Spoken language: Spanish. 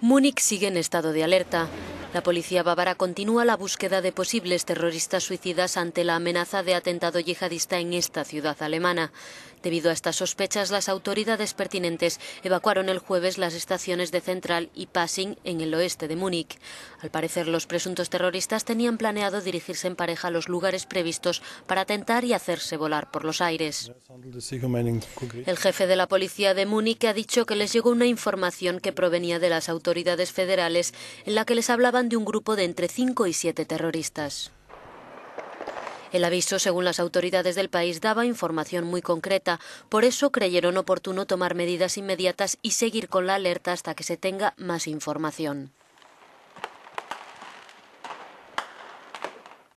Múnich sigue en estado de alerta. La policía bávara continúa la búsqueda de posibles terroristas suicidas ante la amenaza de atentado yihadista en esta ciudad alemana. Debido a estas sospechas, las autoridades pertinentes evacuaron el jueves las estaciones de Central y Passing en el oeste de Múnich. Al parecer, los presuntos terroristas tenían planeado dirigirse en pareja a los lugares previstos para atentar y hacerse volar por los aires. El jefe de la policía de Múnich ha dicho que les llegó una información que provenía de las autoridades federales en la que les hablaban de un grupo de entre 5 y siete terroristas. El aviso, según las autoridades del país, daba información muy concreta. Por eso creyeron oportuno tomar medidas inmediatas y seguir con la alerta hasta que se tenga más información.